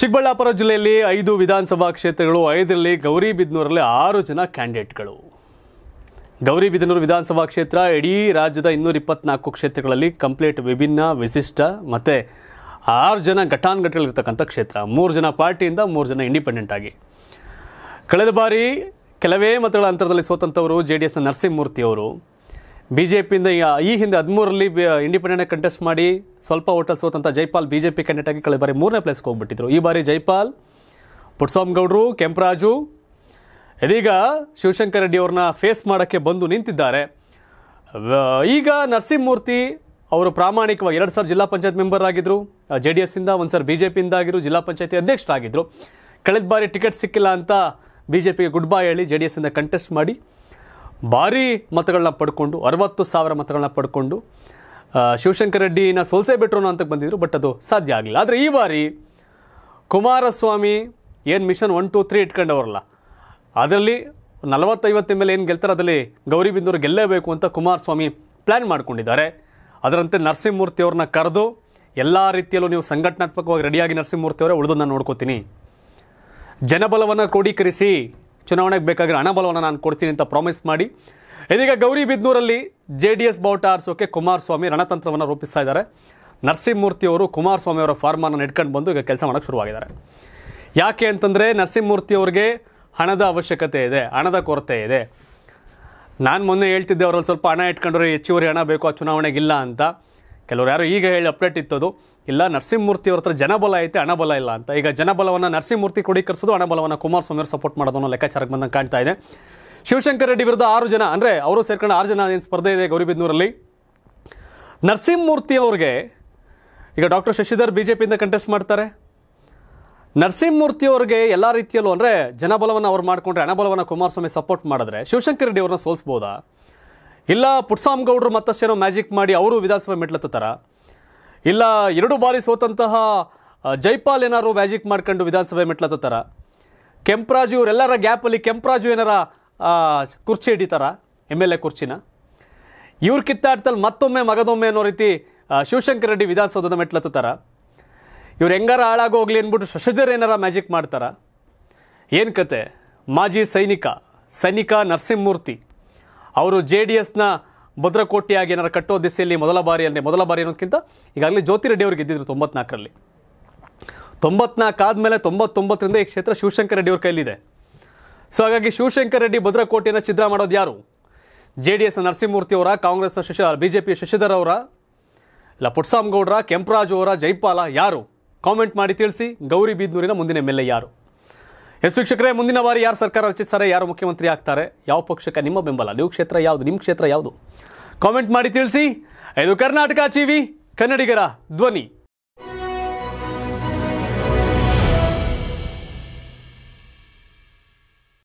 ಚಿಕ್ಕಬಳ್ಳಾಪುರ ಜಿಲ್ಲೆಯಲ್ಲಿ ಐದು ವಿಧಾನಸಭಾ ಕ್ಷೇತ್ರಗಳು ಐದರಲ್ಲಿ ಗೌರಿಬಿದನೂರಲ್ಲಿ ಆರು ಜನ ಕ್ಯಾಂಡಿಡೇಟ್ಗಳು ಗೌರಿಬಿದನೂರು ವಿಧಾನಸಭಾ ಕ್ಷೇತ್ರ ಇಡೀ ರಾಜ್ಯದ ಇನ್ನೂರ ಇಪ್ಪತ್ನಾಲ್ಕು ಕ್ಷೇತ್ರಗಳಲ್ಲಿ ಕಂಪ್ಲೀಟ್ ವಿಭಿನ್ನ ವಿಶಿಷ್ಟ ಮತ್ತು ಆರು ಜನ ಘಟಾನುಘಟಗಳಿರ್ತಕ್ಕಂಥ ಕ್ಷೇತ್ರ ಮೂರು ಜನ ಪಾರ್ಟಿಯಿಂದ ಮೂರು ಜನ ಇಂಡಿಪೆಂಡೆಂಟ್ ಆಗಿ ಕಳೆದ ಬಾರಿ ಕೆಲವೇ ಮತಗಳ ಅಂತರದಲ್ಲಿ ಸೋತಂಥವರು ಜೆ ಡಿ ಎಸ್ನ ನರಸಿಂಹಮೂರ್ತಿಯವರು ಬಿಜೆಪಿಯಿಂದ ಈ ಹಿಂದೆ ಹದಿಮೂರರಲ್ಲಿ ಇಂಡಿಪೆಂಡೆಂಟ್ ಕಂಟೆಸ್ಟ್ ಮಾಡಿ ಸ್ವಲ್ಪ ಹೋಟೆಲ್ ಸೋತಂತ ಜೈಪಾಲ್ ಬಿಜೆಪಿ ಜೆ ಆಗಿ ಕಳೆದ ಬಾರಿ ಮೂರನೇ ಪ್ಲೇಸ್ಗೆ ಹೋಗ್ಬಿಟ್ಟಿದ್ರು ಈ ಬಾರಿ ಜೈಪಾಲ್ ಪುಟ್ಸ್ವಾಮಿಗೌಡರು ಕೆಂಪರಾಜು ಇದೀಗ ಶಿವಶಂಕರ್ ರೆಡ್ಡಿ ಅವ್ರನ್ನ ಫೇಸ್ ಮಾಡೋಕ್ಕೆ ಬಂದು ನಿಂತಿದ್ದಾರೆ ಈಗ ನರಸಿಂಹಮೂರ್ತಿ ಅವರು ಪ್ರಾಮಾಣಿಕವಾಗಿ ಎರಡು ಸಾವಿರ ಜಿಲ್ಲಾ ಪಂಚಾಯತ್ ಮೆಂಬರ್ ಆಗಿದ್ರು ಜೆ ಡಿ ಎಸ್ಸಿಂದ ಒಂದು ಸರ್ ಬಿ ಜೆ ಆಗಿರು ಜಿಲ್ಲಾ ಪಂಚಾಯತಿ ಅಧ್ಯಕ್ಷರಾಗಿದ್ದರು ಕಳೆದ ಬಾರಿ ಟಿಕೆಟ್ ಸಿಕ್ಕಿಲ್ಲ ಅಂತ ಬಿ ಜೆ ಪಿಗೆ ಗುಡ್ ಬೈ ಹೇಳಿ ಜೆ ಡಿ ಇಂದ ಕಂಟೆಸ್ಟ್ ಮಾಡಿ ಭಾರೀ ಮತಗಳನ್ನ ಪಡ್ಕೊಂಡು ಅರವತ್ತು ಸಾವಿರ ಮತಗಳನ್ನ ಪಡ್ಕೊಂಡು ಶಿವಶಂಕರ ರೆಡ್ಡಿನ ಸೋಲ್ಸೇ ಬಿಟ್ರು ಅಂತಕ್ಕೆ ಬಂದಿದ್ರು ಬಟ್ ಅದು ಸಾಧ್ಯ ಆಗಲಿಲ್ಲ ಆದರೆ ಈ ಬಾರಿ ಕುಮಾರಸ್ವಾಮಿ ಏನು ಮಿಷನ್ ಒನ್ ಟು ತ್ರೀ ಇಟ್ಕೊಂಡವ್ರಲ್ಲ ಅದರಲ್ಲಿ ನಲವತ್ತೈವತ್ತು ಮೇಲೆ ಏನು ಗೆಲ್ತಾರೆ ಅದರಲ್ಲಿ ಗೌರಿ ಬಿಂದೂರು ಅಂತ ಕುಮಾರಸ್ವಾಮಿ ಪ್ಲ್ಯಾನ್ ಮಾಡ್ಕೊಂಡಿದ್ದಾರೆ ಅದರಂತೆ ನರಸಿಂಹಮೂರ್ತಿ ಅವ್ರನ್ನ ಕರೆದು ಎಲ್ಲ ರೀತಿಯಲ್ಲೂ ನೀವು ಸಂಘಟನಾತ್ಮಕವಾಗಿ ರೆಡಿಯಾಗಿ ನರಸಿಂಹಮೂರ್ತಿ ಅವರೇ ಉಳಿದನ್ನು ನೋಡ್ಕೋತೀನಿ ಜನಬಲವನ್ನು ಕ್ರೋಢೀಕರಿಸಿ ಚುನಾವಣೆಗೆ ಬೇಕಾಗಿರೋ ಹಣ ಬಲವನ್ನು ನಾನು ಕೊಡ್ತೀನಿ ಅಂತ ಪ್ರಾಮಿಸ್ ಮಾಡಿ ಇದೀಗ ಬಿದ್ನೂರಲ್ಲಿ ಜೆ ಡಿ ಎಸ್ ಬಾವುಟ ಆರಿಸೋಕೆ ಕುಮಾರಸ್ವಾಮಿ ರಣತಂತ್ರವನ್ನು ರೂಪಿಸ್ತಾ ಇದ್ದಾರೆ ನರಸಿಂಹಮೂರ್ತಿ ಅವರು ಕುಮಾರಸ್ವಾಮಿ ಅವರ ಫಾರ್ಮನ್ನು ಇಟ್ಕೊಂಡು ಬಂದು ಈಗ ಕೆಲಸ ಮಾಡೋಕ್ಕೆ ಶುರುವಾಗಿದ್ದಾರೆ ಯಾಕೆ ಅಂತಂದರೆ ನರಸಿಂಹಮೂರ್ತಿ ಅವರಿಗೆ ಹಣದ ಅವಶ್ಯಕತೆ ಇದೆ ಹಣದ ಕೊರತೆ ಇದೆ ನಾನು ಮೊನ್ನೆ ಹೇಳ್ತಿದ್ದೆ ಅವರಲ್ಲಿ ಸ್ವಲ್ಪ ಹಣ ಇಟ್ಕೊಂಡ್ರೆ ಹೆಚ್ಚುವರಿ ಹಣ ಬೇಕು ಆ ಚುನಾವಣೆಗಿಲ್ಲ ಅಂತ ಕೆಲವರು ಯಾರು ಈಗ ಹೇಳಿ ಅಪ್ಡೇಟ್ ಅದು ಇಲ್ಲ ನರಸಿಂಹಮೂರ್ತಿ ಅವ್ರ ಹತ್ರ ಜನಬಲ ಐತೆ ಹಣಬಲ ಇಲ್ಲ ಅಂತ ಈಗ ಜನಬಲವನ್ನು ನರಸಿಂಹಮೂರ್ತಿ ಕ್ರೋಢೀಕರಿಸೋದು ಹಣಬಲವನ್ನು ಕುಮಾರಸ್ವಾಮಿ ಅವರು ಸಪೋರ್ಟ್ ಮಾಡೋದನ್ನು ಲೆಕ್ಕಾಚಾರಕ್ಕೆ ಬಂದಂಗೆ ಕಾಣ್ತಾ ಇದೆ ಶಿವಶಂಕರ್ ರೆಡ್ಡಿ ವಿರುದ್ಧ ಆರು ಜನ ಅಂದರೆ ಅವರು ಸೇರ್ಕೊಂಡು ಆರು ಜನ ಏನು ಸ್ಪರ್ಧೆ ಇದೆ ಗೌರಿಬಿದ್ನೂರಲ್ಲಿ ನರಸಿಂಹಮೂರ್ತಿ ಅವ್ರಿಗೆ ಈಗ ಡಾಕ್ಟರ್ ಶಶಿಧರ್ ಬಿ ಜೆ ಪಿಯಿಂದ ಕಂಟೆಸ್ಟ್ ಮಾಡ್ತಾರೆ ನರಸಿಂಹಮೂರ್ತಿ ಅವ್ರಿಗೆ ಎಲ್ಲ ರೀತಿಯಲ್ಲೂ ಅಂದರೆ ಜನಬಲವನ್ನು ಅವ್ರು ಮಾಡಿಕೊಂಡ್ರೆ ಹಣಬಲವನ್ನು ಕುಮಾರಸ್ವಾಮಿ ಸಪೋರ್ಟ್ ಮಾಡಿದ್ರೆ ಶಿವಶಂಕರ್ ರೆಡ್ಡಿ ಅವ್ರನ್ನ ಸೋಲಿಸ್ಬೋದಾ ಇಲ್ಲ ಪುಟ್ಸಾಮ್ ಗೌಡ್ರು ಮತ್ತಷ್ಟೇನೋ ಮ್ಯಾಜಿಕ್ ಮಾಡಿ ಅವರು ವಿಧಾನಸಭೆ ಮೆಟ್ಲತ್ತಾರ ಇಲ್ಲ ಎರಡು ಬಾರಿ ಸೋತಂತಹ ಜೈಪಾಲ್ ಏನಾರು ಮ್ಯಾಜಿಕ್ ಮಾಡ್ಕೊಂಡು ವಿಧಾನಸಭೆ ಮೆಟ್ಲತ್ತಾರ ಕೆಂಪರಾಜು ಇವರೆಲ್ಲರ ಗ್ಯಾಪಲ್ಲಿ ಕೆಂಪರಾಜು ಏನಾರ ಕುರ್ಚಿ ಹಿಡಿತಾರ ಎಮ್ ಎಲ್ ಎ ಕುರ್ಚಿನ ಇವ್ರು ಕಿತ್ತಾಡ್ತಲ್ಲಿ ಮತ್ತೊಮ್ಮೆ ಮಗದೊಮ್ಮೆ ಅನ್ನೋ ರೀತಿ ಶಿವಶಂಕರ್ ರೆಡ್ಡಿ ವಿಧಾನಸೌಧದ ಮೆಟ್ಲತ್ತಾರ ಇವ್ರು ಹೆಂಗಾರ ಹಾಳಾಗೋಗ್ಲಿ ಅಂದ್ಬಿಟ್ಟು ಶಶಿಧರ್ ಏನಾರ ಮ್ಯಾಜಿಕ್ ಮಾಡ್ತಾರ ಏನು ಕತೆ ಮಾಜಿ ಸೈನಿಕ ಸೈನಿಕ ನರಸಿಂಹಮೂರ್ತಿ ಅವರು ಜೆ ಡಿ ಎಸ್ನ ಭದ್ರಕೋಟೆಯಾಗಿ ಏನಾರು ಕಟ್ಟೋ ದಿಸೆಯಲ್ಲಿ ಮೊದಲ ಬಾರಿಯಲ್ಲಿ ಮೊದಲ ಬಾರಿ ಅನ್ನೋದಕ್ಕಿಂತ ಈಗಾಗಲೇ ಜ್ಯೋತಿ ರೆಡ್ಡಿ ಅವ್ರಿಗೆ ಗೆದ್ದಿದ್ರು ತೊಂಬತ್ನಾಲ್ಕರಲ್ಲಿ ತೊಂಬತ್ನಾಲ್ಕು ಆದಮೇಲೆ ತೊಂಬತ್ತೊಂಬತ್ತರಿಂದ ಈ ಕ್ಷೇತ್ರ ಶಿವಶಂಕರ್ ರೆಡ್ಡಿ ಅವ್ರ ಕೈಲಿದೆ ಸೊ ಹಾಗಾಗಿ ಶಿವಶಂಕರ ರೆಡ್ಡಿ ಭದ್ರಕೋಟೆಯನ್ನು ಛಿದ್ರ ಮಾಡೋದು ಯಾರು ಜೆ ಡಿ ಎಸ್ನ ನರಸಿಂಹಮೂರ್ತಿ ಅವರ ಕಾಂಗ್ರೆಸ್ನ Shashi B J P Shashidhar ಅವರ ಇಲ್ಲ ಗೌಡ್ರ ಕೆಂಪರಾಜು ಅವರ ಜೈಪಾಲ ಯಾರು ಕಾಮೆಂಟ್ ಮಾಡಿ ತಿಳಿಸಿ ಗೌರಿ ಬೀದ್ನೂರಿನ ಮುಂದಿನ ಎಮ್ ಯಾರು ಎಸ್ ವೀಕ್ಷಕರೇ ಮುಂದಿನ ಬಾರಿ ಯಾರು ಸರ್ಕಾರ ರಚಿಸ್ತಾರೆ ಯಾರು ಮುಖ್ಯಮಂತ್ರಿ ಆಗ್ತಾರೆ ಯಾವ ಪಕ್ಷಕ್ಕೆ ನಿಮ್ಮ ಬೆಂಬಲ ನೀವು ಕ್ಷೇತ್ರ ಯಾವುದು ನಿಮ್ಮ ಕ್ಷೇತ್ರ ಯಾವುದು ಕಾಮೆಂಟ್ ಮಾಡಿ ತಿಳಿಸಿ ಇದು ಕರ್ನಾಟಕ ಜೀವಿ ಕನ್ನಡಿಗರ ಧ್ವನಿ